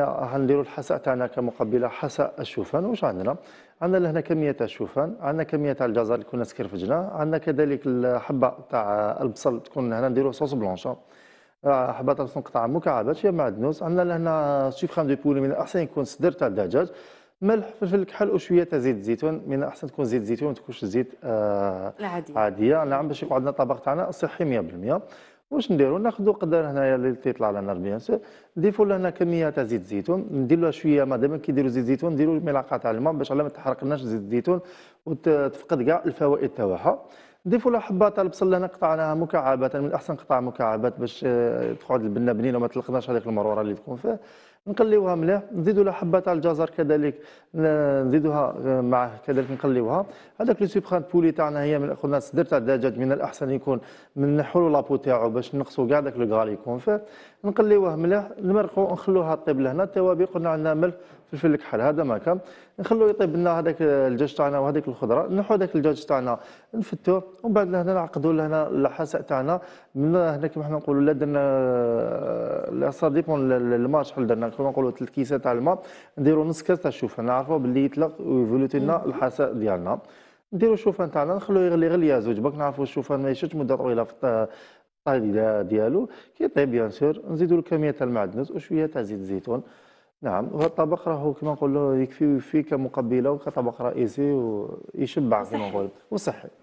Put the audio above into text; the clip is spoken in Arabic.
غنديرو الحساء تاعنا كمقبله حساء الشوفان واش عندنا عندنا لهنا كميه تاع الشوفان عندنا كميه تاع الجزر اللي كنا سكرفجنا عندنا كذلك الحبه تاع البصل تكون هنا نديروا صوص بلونشا آه، حبه البصل مقطعه مكعبات فيها معدنوس عندنا لهنا سوفخان دو بولي من الاحسن يكون صدر تاع الدجاج ملح فلفل الكحل وشويه تاع زيت الزيتون من الاحسن تكون زيت الزيتون ما تكونش زيت آه عادية. عاديه نعم باش يكون عندنا الطبق تاعنا صحي 100% واش نديرو ناخذو قدر هنايا اللي تيطلع لنا بيان سور نضيفو لهنا كميه تاع زيت زيتون نديروا شويه مادام كيديروا زيت زيتون نديروا ملعقه تاع الماء باش على ما تحرقناش زيت الزيتون وتفقد كاع الفوائد تاعها ضيفوا لو حبات البصل لنا قطعناها مكعبات من احسن قطع مكعبات باش آه، تقعد البنه بنينه وما تلقناش هذيك المروره اللي تكون فيه نقليوها مليح نزيدوا له حبه تاع الجزر كذلك نزيدوها آه، معه كذلك نقليوها هذاك لو سوبخان بولي تاعنا هي من خدنا صدر تاع الدجاج من الاحسن يكون من نحولوا لابو تاعو باش نقصوا كاع داك الكال يكون فيه نقليوه مليح نمرقوا نخلوها طيب لهنا التوابل قلنا عندنا ملح فلفل الكحل هذا ما كان نخلوه يطيب لنا هذاك الدجاج تاعنا وهذيك الخضره نحو هذاك الدجاج تاعنا نفتوه ومن بعد لهنا نعقدوا لهنا الحساء تاعنا من هنا كما حنا نقولوا لا درنا سا ديبون الماء شحال درنا كما نقولوا ثلاث كيسات تاع الماء نديروا نص كاس تاع الشوفان نعرفوا باللي يطلق ويفولوتي لنا الحساء ديالنا نديروا الشوفان تاعنا نخلوه يغلي غليه زوج باك نعرفوا الشوفان ما يشدش مده طويله في الطاي ديالو كي يطيب بيان سور نزيدوا له كميه تاع المعدنوس وشويه تاع زيت الزيتون نعم هو الطبق راهو كما نقولوا يكفي ويكفي كمقبله وكطبق رئيسي ويشبع كما نقول وصحي